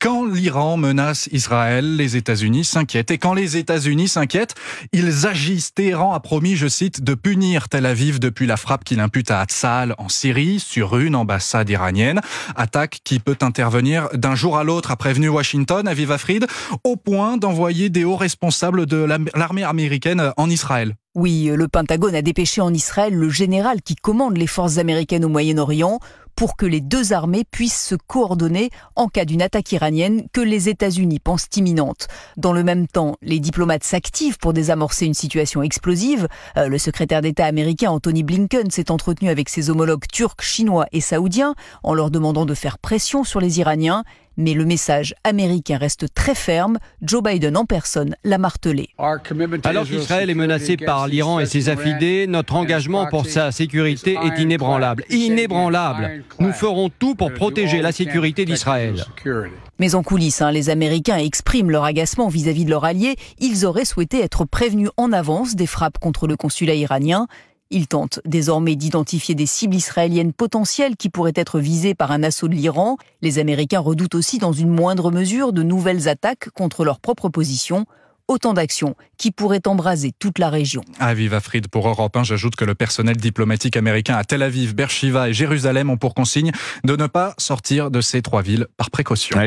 Quand l'Iran menace Israël, les États-Unis s'inquiètent. Et quand les États-Unis s'inquiètent, ils agissent. Téhéran a promis, je cite, de punir Tel Aviv depuis la frappe qu'il impute à Hatzal en Syrie sur une ambassade iranienne. Attaque qui peut intervenir d'un jour à l'autre, a prévenu Washington, à Vivafrid, au point d'envoyer des hauts responsables de l'armée américaine en Israël. Oui, le Pentagone a dépêché en Israël le général qui commande les forces américaines au Moyen-Orient pour que les deux armées puissent se coordonner en cas d'une attaque iranienne que les États-Unis pensent imminente. Dans le même temps, les diplomates s'activent pour désamorcer une situation explosive. Euh, le secrétaire d'État américain Anthony Blinken s'est entretenu avec ses homologues turcs, chinois et saoudiens en leur demandant de faire pression sur les Iraniens mais le message américain reste très ferme. Joe Biden en personne l'a martelé. Alors qu'Israël est menacé par l'Iran et ses affidés, notre engagement pour sa sécurité est inébranlable. Inébranlable. Nous ferons tout pour protéger la sécurité d'Israël. Mais en coulisses, hein, les Américains expriment leur agacement vis-à-vis -vis de leurs alliés. Ils auraient souhaité être prévenus en avance des frappes contre le consulat iranien. Ils tente désormais d'identifier des cibles israéliennes potentielles qui pourraient être visées par un assaut de l'Iran. Les Américains redoutent aussi dans une moindre mesure de nouvelles attaques contre leur propre position autant d'actions qui pourraient embraser toute la région. Aviva Fried pour Europe 1, j'ajoute que le personnel diplomatique américain à Tel Aviv, Beersheba et Jérusalem ont pour consigne de ne pas sortir de ces trois villes par précaution.